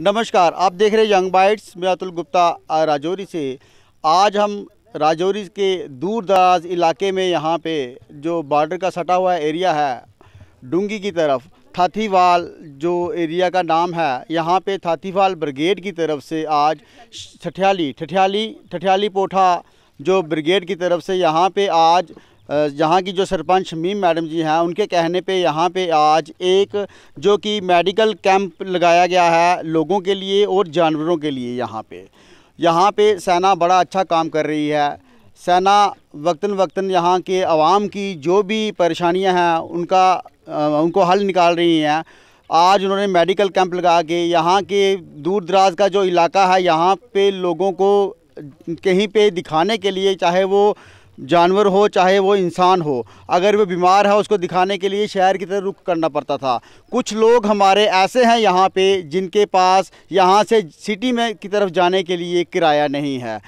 नमस्कार आप देख रहे यंग बाइट्स मैं अतुल गुप्ता राजौरी से आज हम राजौरी के दूर दराज इलाके में यहाँ पे जो बॉर्डर का सटा हुआ एरिया है डूंगी की तरफ थाथीवाल जो एरिया का नाम है यहाँ पे थाथीवाल ब्रिगेड की तरफ से आज ठठियाली ठठियाली ठठियाली पोठा जो ब्रिगेड की तरफ से यहाँ पे आज जहाँ की जो सरपंच मीम मैडम जी हैं उनके कहने पे यहाँ पे आज एक जो कि मेडिकल कैंप लगाया गया है लोगों के लिए और जानवरों के लिए यहाँ पे यहाँ पे सेना बड़ा अच्छा काम कर रही है सेना वक्ता वक्ता यहाँ के आवाम की जो भी परेशानियाँ हैं उनका उनको हल निकाल रही हैं आज उन्होंने मेडिकल कैंप लगा के यहाँ के दूर दराज का जो इलाका है यहाँ पे लोगों को कहीं पे दिखाने के लिए चाहे वो जानवर हो चाहे वो इंसान हो अगर वो बीमार है उसको दिखाने के लिए शहर की तरफ रुख करना पड़ता था कुछ लोग हमारे ऐसे हैं यहाँ पे जिनके पास यहाँ से सिटी में की तरफ जाने के लिए किराया नहीं है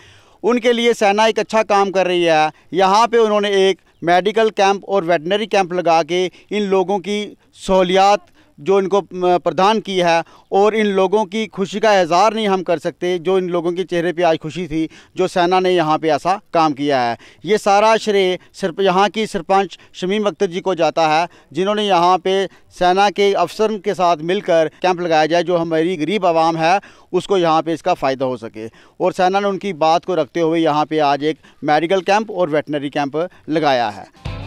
उनके लिए सेना एक अच्छा काम कर रही है यहाँ पे उन्होंने एक मेडिकल कैंप और वेटनरी कैंप लगा के इन लोगों की सहूलियात जो इनको प्रदान की है और इन लोगों की खुशी का इजहार नहीं हम कर सकते जो इन लोगों के चेहरे पे आज खुशी थी जो सेना ने यहाँ पे ऐसा काम किया है ये सारा श्रेय सिर्फ यहाँ की सरपंच शमीम अख्तर जी को जाता है जिन्होंने यहाँ पे सेना के अफसर के साथ मिलकर कैंप लगाया जाए जो हमारी गरीब आवाम है उसको यहाँ पर इसका फ़ायदा हो सके और सेना ने उनकी बात को रखते हुए यहाँ पर आज एक मेडिकल कैंप और वेटनरी कैंप लगाया है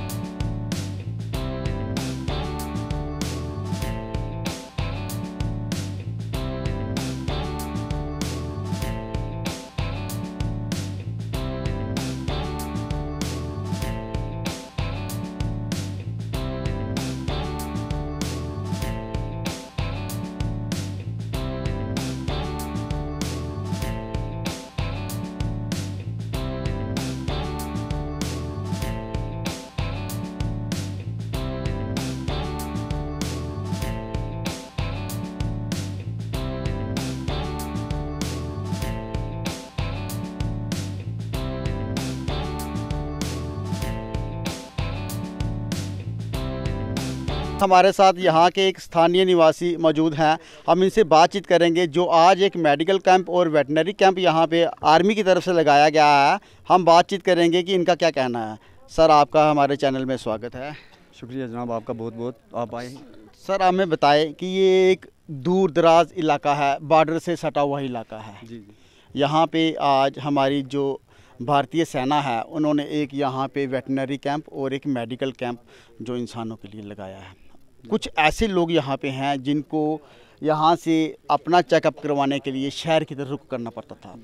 हमारे साथ यहाँ के एक स्थानीय निवासी मौजूद हैं हम इनसे बातचीत करेंगे जो आज एक मेडिकल कैंप और वेटनरी कैंप यहाँ पे आर्मी की तरफ से लगाया गया है हम बातचीत करेंगे कि इनका क्या कहना है सर आपका हमारे चैनल में स्वागत है शुक्रिया जनाब आपका बहुत बहुत आप आए सर हमें बताएं कि ये एक दूर दराज इलाका है बॉर्डर से सटा हुआ इलाका है जी यहाँ पर आज हमारी जो भारतीय सेना है उन्होंने एक यहाँ पे वेटनरी कैंप और एक मेडिकल कैंप जो इंसानों के लिए लगाया है कुछ ऐसे लोग यहाँ पे हैं जिनको यहाँ से अपना चेकअप करवाने के लिए शहर की तरफ रुख करना पड़ता था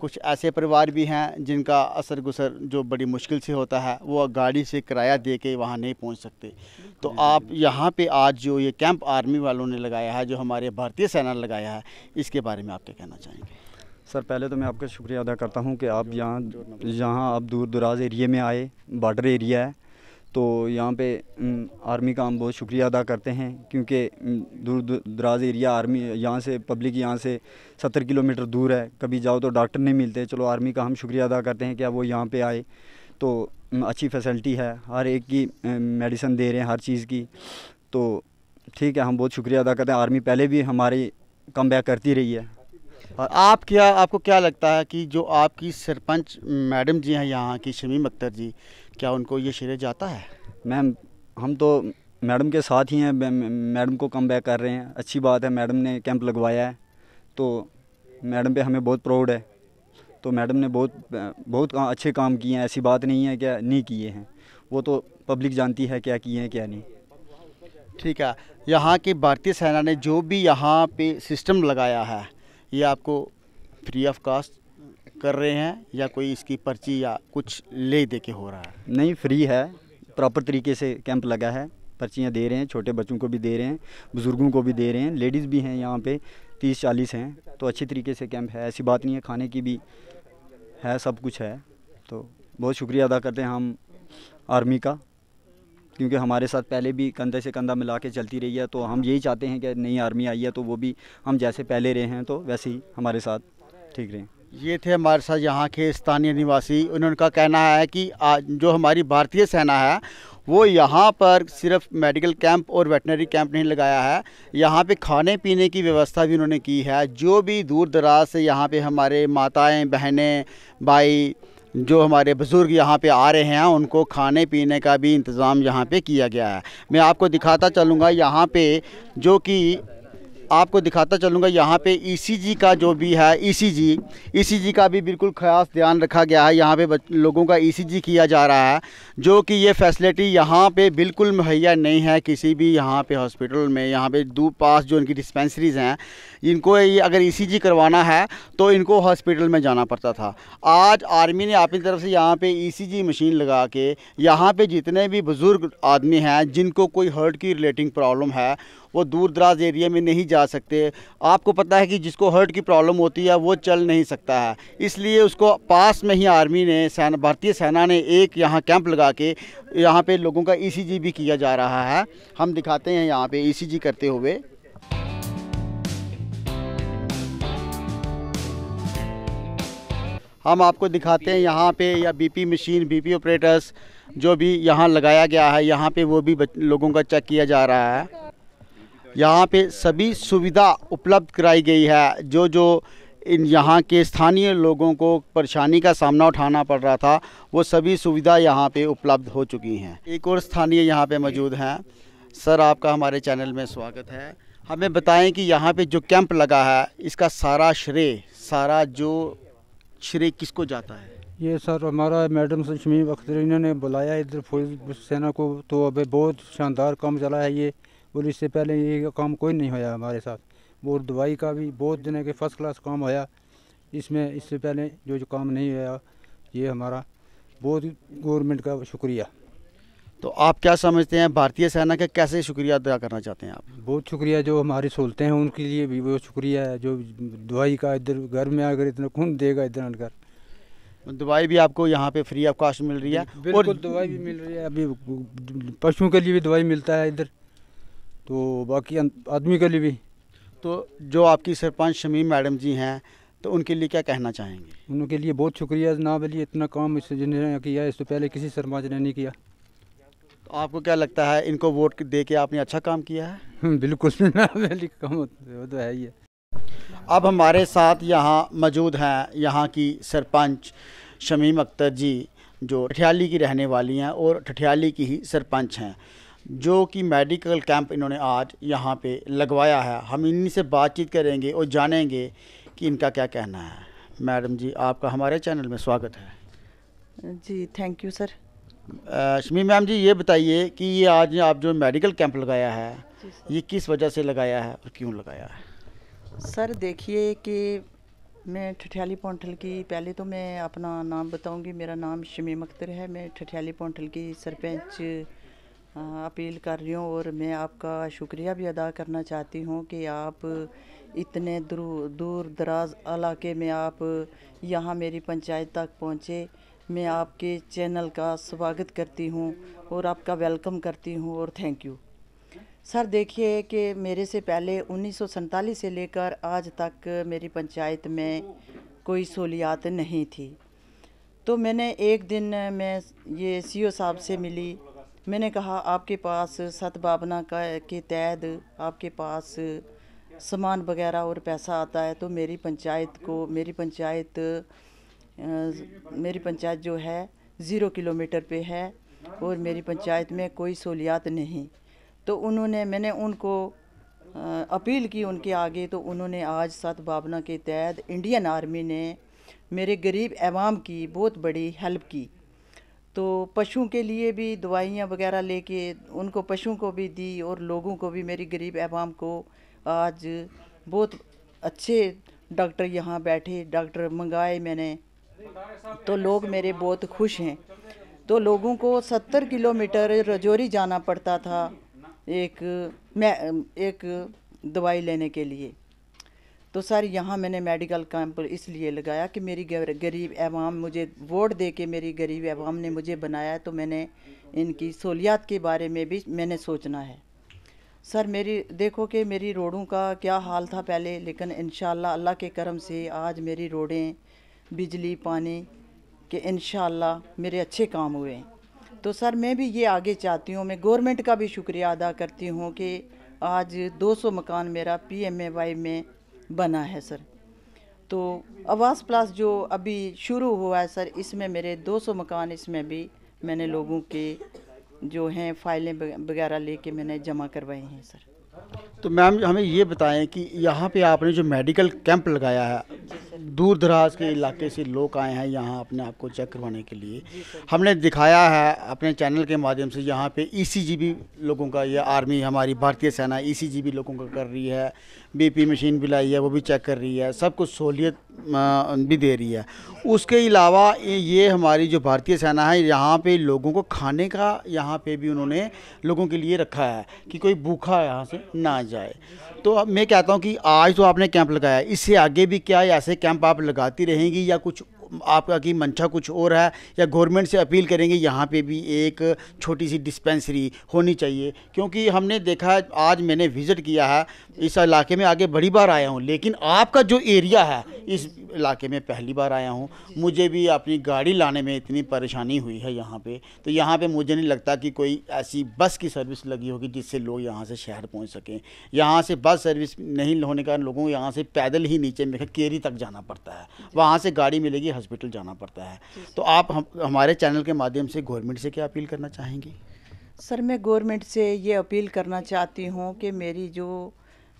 कुछ ऐसे परिवार भी हैं जिनका असर गुसर जो बड़ी मुश्किल से होता है वो गाड़ी से किराया दे के वहाँ नहीं पहुँच सकते तो आप यहाँ पे आज जो ये कैंप आर्मी वालों ने लगाया है जो हमारे भारतीय सेना ने लगाया है इसके बारे में आप क्या कहना चाहेंगे सर पहले तो मैं आपका शुक्रिया अदा करता हूँ कि आप यहाँ यहाँ आप दूर दराज एरिए में आए बॉर्डर एरिया है तो यहाँ पे आर्मी का हम बहुत शुक्रिया अदा करते हैं क्योंकि दूर दराज एरिया आर्मी यहाँ से पब्लिक यहाँ से सत्तर किलोमीटर दूर है कभी जाओ तो डॉक्टर नहीं मिलते चलो आर्मी का हम शुक्रिया अदा करते हैं कि वो यहाँ पे आए तो अच्छी फैसिलिटी है हर एक की मेडिसन दे रहे हैं हर चीज़ की तो ठीक है हम बहुत शुक्रिया अदा करते हैं आर्मी पहले भी हमारी कम बैक करती रही है आप क्या आपको क्या लगता है कि जो आपकी सरपंच मैडम जी हैं यहाँ की शमीम अख्तर जी क्या उनको ये श्रेय जाता है मैम हम तो मैडम के साथ ही हैं मैडम को कम बैक कर रहे हैं अच्छी बात है मैडम ने कैंप लगवाया है तो मैडम पे हमें बहुत प्राउड है तो मैडम ने बहुत बहुत अच्छे काम किए हैं ऐसी बात नहीं है क्या नहीं किए हैं वो तो पब्लिक जानती है क्या किए हैं क्या नहीं ठीक है यहाँ की भारतीय सेना ने जो भी यहाँ पे सिस्टम लगाया है ये आपको फ्री ऑफ कास्ट कर रहे हैं या कोई इसकी पर्ची या कुछ ले दे के हो रहा है नहीं फ्री है प्रॉपर तरीके से कैंप लगा है पर्चियाँ दे रहे हैं छोटे बच्चों को भी दे रहे हैं बुज़ुर्गों को भी दे रहे हैं लेडीज़ भी हैं यहाँ पे तीस चालीस हैं तो अच्छे तरीके से कैंप है ऐसी बात नहीं है खाने की भी है सब कुछ है तो बहुत शुक्रिया अदा करते हैं हम आर्मी का क्योंकि हमारे साथ पहले भी कंधे से कंधा मिला के चलती रही है तो हम यही चाहते हैं कि नई आर्मी आई है तो वो भी हम जैसे पहले रहे हैं तो वैसे ही हमारे साथ ठीक रहें ये थे हमारे साथ यहाँ के स्थानीय निवासी उनका कहना है कि आज जो हमारी भारतीय सेना है वो यहाँ पर सिर्फ मेडिकल कैंप और वेटनरी कैंप नहीं लगाया है यहाँ पे खाने पीने की व्यवस्था भी उन्होंने की है जो भी दूर दराज से यहाँ पे हमारे माताएं बहनें भाई जो हमारे बुज़ुर्ग यहाँ पे आ रहे हैं उनको खाने पीने का भी इंतज़ाम यहाँ पे किया गया है मैं आपको दिखाता चलूँगा यहाँ पे जो कि आपको दिखाता चलूँगा यहाँ पे ईसीजी e का जो भी है ईसीजी e ईसीजी e का भी बिल्कुल खास ध्यान रखा गया है यहाँ पे लोगों का ईसीजी किया जा रहा है जो कि ये फैसिलिटी यहाँ पे बिल्कुल मुहैया नहीं है किसी भी यहाँ पे हॉस्पिटल में यहाँ पे दो पास जो इनकी डिस्पेंसरीज़ हैं इनको अगर ई करवाना है तो इनको हॉस्पिटल में जाना पड़ता था आज आर्मी ने अपनी तरफ से यहाँ पर ई मशीन लगा के यहाँ पर जितने भी बुज़ुर्ग आदमी हैं जिनको कोई हर्ट की रिलेटिंग प्रॉब्लम है वो दूर दराज एरिया में नहीं जा सकते आपको पता है कि जिसको हर्ट की प्रॉब्लम होती है वो चल नहीं सकता है इसलिए उसको पास में ही आर्मी ने सेना भारतीय सेना ने एक यहाँ कैंप लगा के यहाँ पे लोगों का ई e भी किया जा रहा है हम दिखाते हैं यहाँ पे ई e करते हुए हम आपको दिखाते हैं यहाँ पे या बीपी मशीन बीपी ऑपरेटर्स जो भी यहाँ लगाया गया है यहाँ पे वो भी लोगों का चेक किया जा रहा है यहाँ पे सभी सुविधा उपलब्ध कराई गई है जो जो इन यहाँ के स्थानीय लोगों को परेशानी का सामना उठाना पड़ रहा था वो सभी सुविधा यहाँ पे उपलब्ध हो चुकी हैं एक और स्थानीय यहाँ पे मौजूद हैं सर आपका हमारे चैनल में स्वागत है हमें बताएं कि यहाँ पे जो कैंप लगा है इसका सारा श्रेय सारा जो श्रेय किसको जाता है ये सर हमारा मैडम शमीम अख्तर इन्होंने बुलाया इधर फौज सेना को तो अभी बहुत शानदार काम चला है ये और इससे पहले ये काम कोई नहीं होया हमारे साथ और दवाई का भी बहुत दिन के फर्स्ट क्लास काम होया इसमें इससे पहले जो जो काम नहीं होया ये हमारा बहुत गवर्नमेंट का शुक्रिया तो आप क्या समझते हैं भारतीय सेना का कैसे शुक्रिया अदा करना चाहते हैं आप बहुत शुक्रिया जो हमारी सहूलतें हैं उनके लिए भी बहुत शुक्रिया है जो दवाई का इधर घर में आकर इतना खून देगा इधर आकर दवाई भी आपको यहाँ पे फ्री ऑफ कॉस्ट मिल रही है और दवाई भी मिल रही है अभी पशुओं के लिए भी दवाई मिलता है इधर तो बाकी अं-, आदमी के लिए भी तो जो आपकी सरपंच शमीम मैडम जी हैं तो उनके लिए क्या कहना चाहेंगे उनके लिए बहुत शुक्रिया जनाब अली इतना काम इस जिन्होंने किया इससे तो पहले किसी सरपंच ने नहीं किया तो आपको क्या लगता है इनको वोट दे के आपने अच्छा काम किया है हम्म, बिल्कुल जनाब अली काम तो, तो है ही है अब हमारे साथ यहाँ मौजूद हैं यहाँ की सरपंच शमीम अख्तर जी जो ठठियाली की रहने वाली हैं और ठठियाली की ही सरपंच हैं जो कि मेडिकल कैंप इन्होंने आज यहाँ पे लगवाया है हम इन्हीं से बातचीत करेंगे और जानेंगे कि इनका क्या कहना है मैडम जी आपका हमारे चैनल में स्वागत है जी thank you sir Shami ma'am ji ये बताइए कि ये आज आप जो मेडिकल कैंप लगाया है ये किस वजह से लगाया है और क्यों लगाया है सर देखिए कि मैं ठठियाली पौंठल की पहले तो मैं अपना नाम बताऊंगी मेरा नाम शमी अख्तर है मैं ठठियाली पौंठल की सरपंच हाँ, अपील कर रही हूँ और मैं आपका शुक्रिया भी अदा करना चाहती हूँ कि आप इतने दूर दूर दराज इलाके में आप यहाँ मेरी पंचायत तक पहुँचे मैं आपके चैनल का स्वागत करती हूँ और आपका वेलकम करती हूँ और थैंक यू सर देखिए कि मेरे से पहले उन्नीस से लेकर आज तक मेरी पंचायत में कोई सहूलियात नहीं थी तो मैंने एक दिन मैं ये सीईओ साहब से मिली मैंने कहा आपके पास सत भावना का के तहत आपके पास सामान वगैरह और पैसा आता है तो मेरी पंचायत को मेरी पंचायत मेरी पंचायत जो है ज़ीरो किलोमीटर पे है और मेरी पंचायत में कोई सहूलियात नहीं तो उन्होंने मैंने उनको अपील की उनके आगे तो उन्होंने आज सत भावना के तहत इंडियन आर्मी ने मेरे गरीब एवाम की बहुत बड़ी हेल्प की तो पशुओं के लिए भी दवाइयाँ वगैरह लेके उनको पशुओं को भी दी और लोगों को भी मेरी गरीब अवाम को आज बहुत अच्छे डॉक्टर यहाँ बैठे डॉक्टर मंगाए मैंने तो लोग मेरे बहुत खुश हैं तो लोगों को सत्तर किलोमीटर रजौरी जाना पड़ता था एक मैं एक दवाई लेने के लिए तो सर यहाँ मैंने मेडिकल कैंप इसलिए लगाया कि मेरी गरीब अवाम मुझे वोट दे के मेरी गरीब अवाम ने मुझे बनाया तो मैंने इनकी सहूलियात के बारे में भी मैंने सोचना है सर मेरी देखो कि मेरी रोडों का क्या हाल था पहले लेकिन इन अल्लाह के करम से आज मेरी रोडें बिजली पानी के इन मेरे अच्छे काम हुए तो सर मैं भी ये आगे चाहती हूँ मैं गवर्नमेंट का भी शुक्रिया अदा करती हूँ कि आज 200 मकान मेरा वाई में बना है सर तो आवास प्लास जो अभी शुरू हुआ है सर इसमें मेरे 200 मकान इसमें भी मैंने लोगों के जो हैं फाइलें वगैरह लेके मैंने जमा करवाई हैं सर तो मैम हमें ये बताएं कि यहाँ पे आपने जो मेडिकल कैंप लगाया है दूर दराज के इलाके से लोग आए हैं यहाँ अपने आप को चेक करवाने के लिए हमने दिखाया है अपने चैनल के माध्यम से यहाँ पे ईसीजी e भी लोगों का या आर्मी हमारी भारतीय सेना ईसीजी e भी लोगों का कर रही है बीपी मशीन भी लाई है वो भी चेक कर रही है सब कुछ सहूलियत भी दे रही है उसके अलावा ये हमारी जो भारतीय सेना है यहाँ पर लोगों को खाने का यहाँ पर भी उन्होंने लोगों के लिए रखा है कि कोई भूखा यहाँ से ना जाए तो अब मैं कहता हूँ कि आज तो आपने कैंप लगाया इससे आगे भी क्या ऐसे कैंप आप लगाती रहेंगी या कुछ आपका की मंशा कुछ और है या गवर्नमेंट से अपील करेंगे यहाँ पे भी एक छोटी सी डिस्पेंसरी होनी चाहिए क्योंकि हमने देखा आज मैंने विज़िट किया है इस इलाके में आगे बड़ी बार आया हूँ लेकिन आपका जो एरिया है इस इलाके में पहली बार आया हूँ मुझे भी अपनी गाड़ी लाने में इतनी परेशानी हुई है यहाँ पर तो यहाँ पर मुझे नहीं लगता कि कोई ऐसी बस की सर्विस लगी होगी जिससे लोग यहाँ से शहर पहुँच सकें यहाँ से बस सर्विस नहीं होने के कारण लोगों को यहाँ से पैदल ही नीचे में केरी तक जाना पड़ता है वहाँ से गाड़ी मिलेगी हॉस्पिटल जाना पड़ता है तो आप हम हमारे चैनल के माध्यम से गवर्नमेंट से क्या अपील करना चाहेंगी सर मैं गवर्नमेंट से ये अपील करना चाहती हूँ कि मेरी जो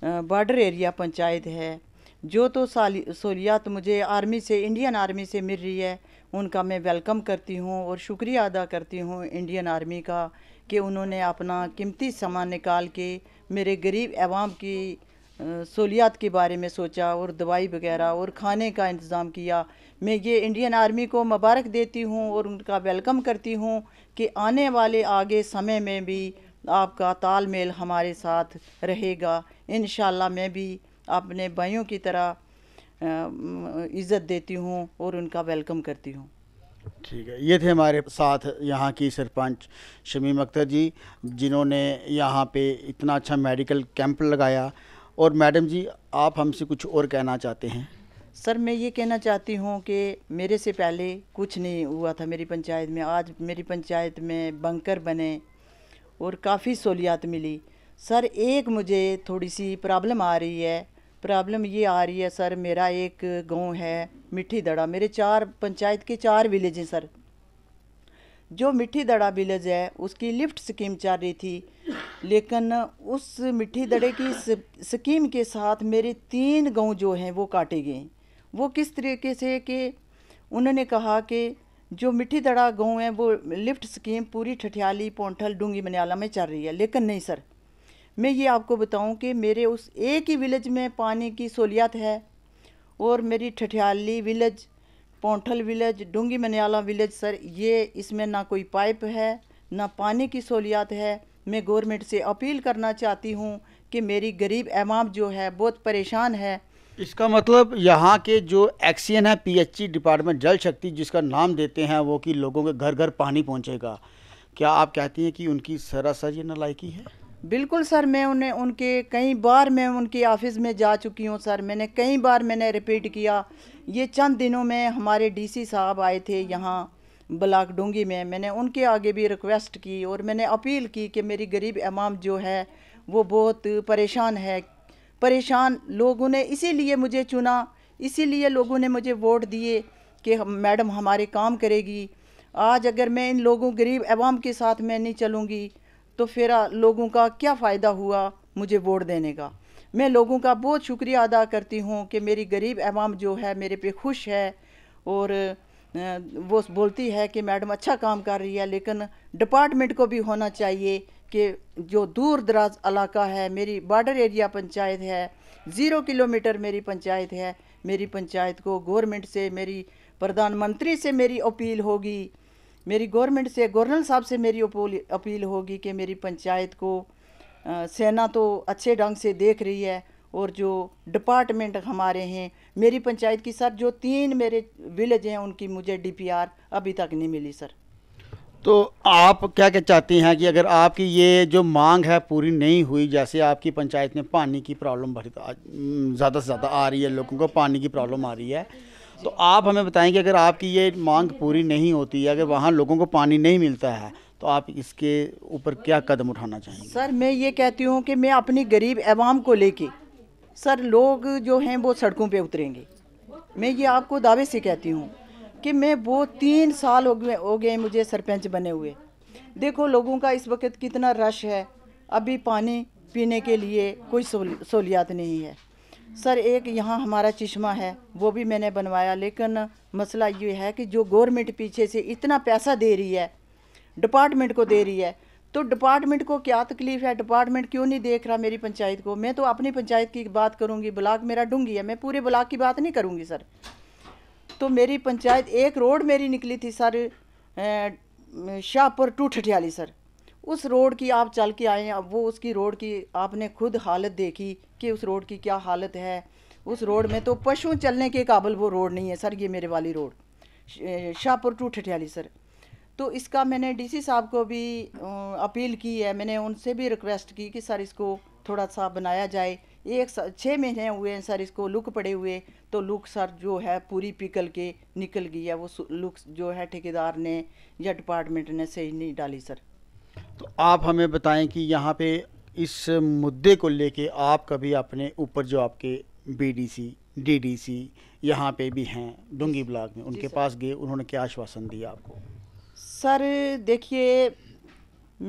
बॉर्डर एरिया पंचायत है जो तो सहूलियात मुझे आर्मी से इंडियन आर्मी से मिल रही है उनका मैं वेलकम करती हूँ और शुक्रिया अदा करती हूँ इंडियन आर्मी का कि उन्होंने अपना कीमती सामान निकाल के मेरे गरीब अवाम की सहूलियात के बारे में सोचा और दवाई वगैरह और खाने का इंतज़ाम किया मैं ये इंडियन आर्मी को मुबारक देती हूँ और उनका वेलकम करती हूँ कि आने वाले आगे समय में भी आपका तालमेल हमारे साथ रहेगा इन मैं भी अपने भाइयों की तरह इज़्ज़त देती हूँ और उनका वेलकम करती हूँ ठीक है ये थे हमारे साथ यहाँ की सरपंच शमीम अख्तर जी जिन्होंने यहाँ पे इतना अच्छा मेडिकल कैंप लगाया और मैडम जी आप हमसे कुछ और कहना चाहते हैं सर मैं ये कहना चाहती हूँ कि मेरे से पहले कुछ नहीं हुआ था मेरी पंचायत में आज मेरी पंचायत में बंकर बने और काफ़ी सहूलियात मिली सर एक मुझे थोड़ी सी प्रॉब्लम आ रही है प्रॉब्लम ये आ रही है सर मेरा एक गांव है मिठी दड़ा मेरे चार पंचायत के चार विलेज हैं सर जो मिठी दड़ा विलेज है उसकी लिफ्ट स्कीम चल रही थी लेकिन उस मिठी दड़े की स्कीम के साथ मेरे तीन गांव जो हैं वो काटे गए वो किस तरीके से कि उन्होंने कहा कि जो मिट्टी दड़ा गाँव है वो लिफ्ट स्कीम पूरी ठठियाली पोंठल डूंगी मनियाला में चल रही है लेकिन नहीं सर मैं ये आपको बताऊं कि मेरे उस एक ही विलेज में पानी की सहूलियत है और मेरी Thathiyali village Ponthal village Dungi Maniyala village sir ये इसमें ना कोई पाइप है ना पानी की सहूलियात है मैं गवर्नमेंट से अपील करना चाहती हूँ कि मेरी गरीब अवाम जो है बहुत परेशान है इसका मतलब यहाँ के जो एक्सीएन है पीएचई डिपार्टमेंट जल शक्ति जिसका नाम देते हैं वो कि लोगों के घर घर पानी पहुँचेगा क्या आप कहती हैं कि उनकी सरासर ये नलायकी है बिल्कुल सर मैं उन्हें उनके कई बार मैं उनकी ऑफ़िस में जा चुकी हूँ सर मैंने कई बार मैंने रिपीट किया ये चंद दिनों में हमारे डीसी साहब आए थे यहाँ ब्लाक डोंगी में मैंने उनके आगे भी रिक्वेस्ट की और मैंने अपील की कि मेरी गरीब इमाम जो है वो बहुत परेशान है परेशान लोगों ने इसीलिए मुझे चुना इसीलिए लोगों ने मुझे वोट दिए कि मैडम हमारे काम करेगी आज अगर मैं इन लोगों गरीब आवाम के साथ मैं नहीं चलूँगी तो फिर लोगों का क्या फ़ायदा हुआ मुझे वोट देने का मैं लोगों का बहुत शुक्रिया अदा करती हूँ कि मेरी गरीब आवाम जो है मेरे पे खुश है और वो बोलती है कि मैडम अच्छा काम कर रही है लेकिन डिपार्टमेंट को भी होना चाहिए कि जो दूर दराज इलाका है मेरी बॉर्डर एरिया पंचायत है ज़ीरो किलोमीटर मेरी पंचायत है मेरी पंचायत को गवर्नमेंट से मेरी प्रधानमंत्री से मेरी अपील होगी मेरी गवर्नमेंट से गवर्नर साहब से मेरी अपील होगी कि मेरी पंचायत को आ, सेना तो अच्छे ढंग से देख रही है और जो डिपार्टमेंट हमारे हैं मेरी पंचायत की सर जो तीन मेरे विलेज हैं उनकी मुझे डीपीआर अभी तक नहीं मिली सर तो आप क्या क्या चाहती हैं कि अगर आपकी ये जो मांग है पूरी नहीं हुई जैसे आपकी पंचायत में पानी की प्रॉब्लम भरी ज़्यादा से ज़्यादा आ रही है लोगों को पानी की प्रॉब्लम आ रही है तो आप हमें बताएं कि अगर आपकी ये मांग पूरी नहीं होती है अगर वहाँ लोगों को पानी नहीं मिलता है तो आप इसके ऊपर क्या कदम उठाना चाहेंगे सर मैं ये कहती हूँ कि मैं अपनी गरीब आवाम को लेके सर लोग जो हैं वो सड़कों पर उतरेंगे मैं ये आपको दावे से कहती हूँ कि मैं वो तीन साल हो गए हो गए मुझे सरपंच बने हुए देखो लोगों का इस वक्त कितना रश है अभी पानी पीने के लिए कोई सहूलियात नहीं है सर एक यहाँ हमारा चश्मा है वो भी मैंने बनवाया लेकिन मसला ये है कि जो गवर्नमेंट पीछे से इतना पैसा दे रही है डिपार्टमेंट को दे रही है तो डिपार्टमेंट को क्या तकलीफ है डिपार्टमेंट क्यों नहीं देख रहा मेरी पंचायत को मैं तो अपनी पंचायत की बात करूँगी ब्लाक मेरा डूंगी है मैं पूरे ब्लाक की बात नहीं करूँगी सर तो मेरी पंचायत एक रोड मेरी निकली थी sir Shahpur to Thathiyali sir उस रोड की आप चल के आए अब वो उसकी रोड की आपने खुद हालत देखी कि उस रोड की क्या हालत है उस रोड में तो पशु चलने के काबिल वो रोड नहीं है सर ये मेरे वाली road Shahpur to Thathiyali sir तो इसका मैंने डीसी साहब को भी अपील की है मैंने उनसे भी रिक्वेस्ट की कि सर इसको थोड़ा सा बनाया जाए एक छः महीने हुए हैं सर इसको लुक पड़े हुए तो लुक सर जो है पूरी पिकल के निकल गई है वो लुक जो है ठेकेदार ने या डिपार्टमेंट ने सही नहीं डाली सर तो आप हमें बताएं कि यहाँ पे इस मुद्दे को लेके आप कभी अपने ऊपर जो आपके बीडीसी डीडीसी यहाँ पे भी हैं डूंगी ब्लॉक में उनके पास गए उन्होंने क्या आश्वासन दिया आपको सर देखिए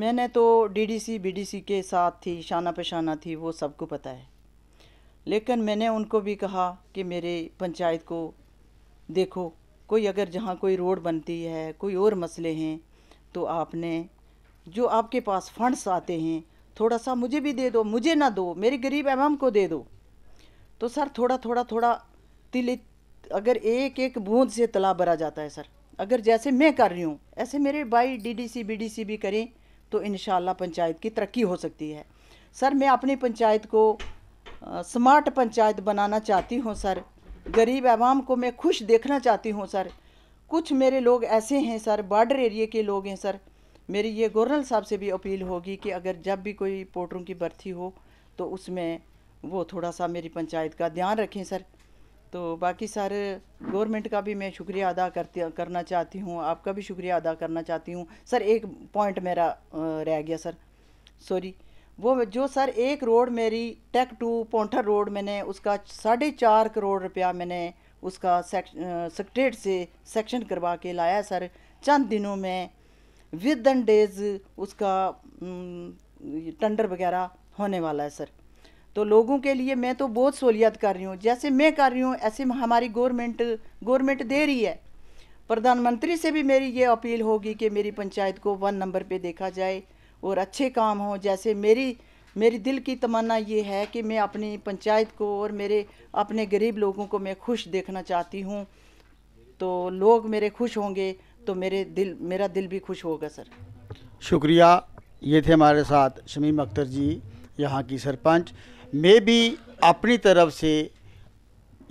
मैंने तो डीडीसी बीडीसी के साथ थी शाना पेशाना थी वो सबको पता है लेकिन मैंने उनको भी कहा कि मेरे पंचायत को देखो कोई अगर जहाँ कोई रोड बनती है कोई और मसले हैं तो आपने जो आपके पास फंड्स आते हैं थोड़ा सा मुझे भी दे दो मुझे ना दो मेरे गरीब एवम को दे दो तो सर थोड़ा थोड़ा थोड़ा तिल अगर एक एक बूंद से तालाब भरा जाता है सर अगर जैसे मैं कर रही हूँ ऐसे मेरे भाई डीडीसी बीडीसी भी करें तो इन पंचायत की तरक्की हो सकती है सर मैं अपनी पंचायत को स्मार्ट पंचायत बनाना चाहती हूँ सर गरीब आवाम को मैं खुश देखना चाहती हूँ सर कुछ मेरे लोग ऐसे हैं सर बॉर्डर एरिए के लोग हैं सर मेरी ये गवर्नर साहब से भी अपील होगी कि अगर जब भी कोई पोटरों की भर्ती हो तो उसमें वो थोड़ा सा मेरी पंचायत का ध्यान रखें सर तो बाकी सर गवर्नमेंट का भी मैं शुक्रिया अदा करती करना चाहती हूँ आपका भी शुक्रिया अदा करना चाहती हूँ सर एक पॉइंट मेरा रह गया सर सॉरी वो जो सर एक रोड मेरी टेक टू पोंठर रोड मैंने उसका साढ़े चार करोड़ रुपया मैंने उसका सेक्रेट से सेक्शन करवा के लाया सर चंद दिनों में विद इन डेज उसका टेंडर वगैरह होने वाला है सर तो लोगों के लिए मैं तो बहुत सहूलियत कर रही हूँ जैसे मैं कर रही हूँ ऐसे हमारी गवर्नमेंट गवर्नमेंट दे रही है प्रधानमंत्री से भी मेरी ये अपील होगी कि मेरी पंचायत को वन नंबर पे देखा जाए और अच्छे काम हों जैसे मेरी मेरी दिल की तमन्ना ये है कि मैं अपनी पंचायत को और मेरे अपने गरीब लोगों को मैं खुश देखना चाहती हूँ तो लोग मेरे खुश होंगे तो मेरे दिल मेरा दिल भी खुश होगा सर शुक्रिया ये थे हमारे साथ शमीम अख्तर जी यहाँ की सरपंच मैं भी अपनी तरफ से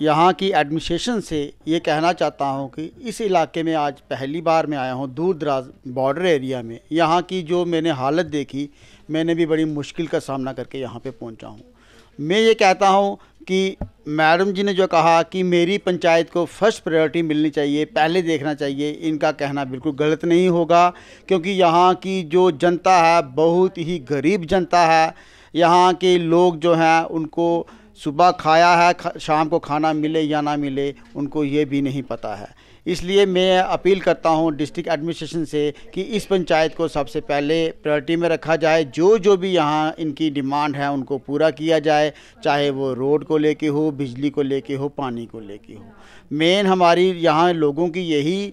यहाँ की एडमिनिस्ट्रेशन से ये कहना चाहता हूँ कि इस इलाके में आज पहली बार मैं आया हूँ दूर दराज बॉर्डर एरिया में यहाँ की जो मैंने हालत देखी मैंने भी बड़ी मुश्किल का सामना करके यहाँ पे पहुँचा हूँ मैं ये कहता हूँ कि मैडम जी ने जो कहा कि मेरी पंचायत को फर्स्ट प्रायोरिटी मिलनी चाहिए पहले देखना चाहिए इनका कहना बिल्कुल गलत नहीं होगा क्योंकि यहाँ की जो जनता है बहुत ही गरीब जनता है यहाँ के लोग जो हैं उनको सुबह खाया है खा, शाम को खाना मिले या ना मिले उनको ये भी नहीं पता है इसलिए मैं अपील करता हूँ डिस्ट्रिक्ट एडमिनिस्ट्रेशन से कि इस पंचायत को सबसे पहले प्रायोरिटी में रखा जाए जो जो भी यहाँ इनकी डिमांड है उनको पूरा किया जाए चाहे वो रोड को लेके हो बिजली को लेके हो पानी को लेके हो मेन हमारी यहाँ लोगों की यही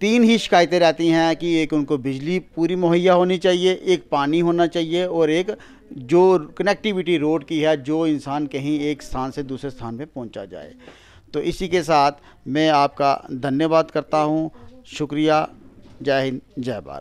तीन ही शिकायतें रहती हैं कि एक उनको बिजली पूरी मुहैया होनी चाहिए एक पानी होना चाहिए और एक जो कनेक्टिविटी रोड की है जो इंसान कहीं एक स्थान से दूसरे स्थान पर पहुँचा जाए तो इसी के साथ मैं आपका धन्यवाद करता हूँ शुक्रिया जय हिंद जय भारत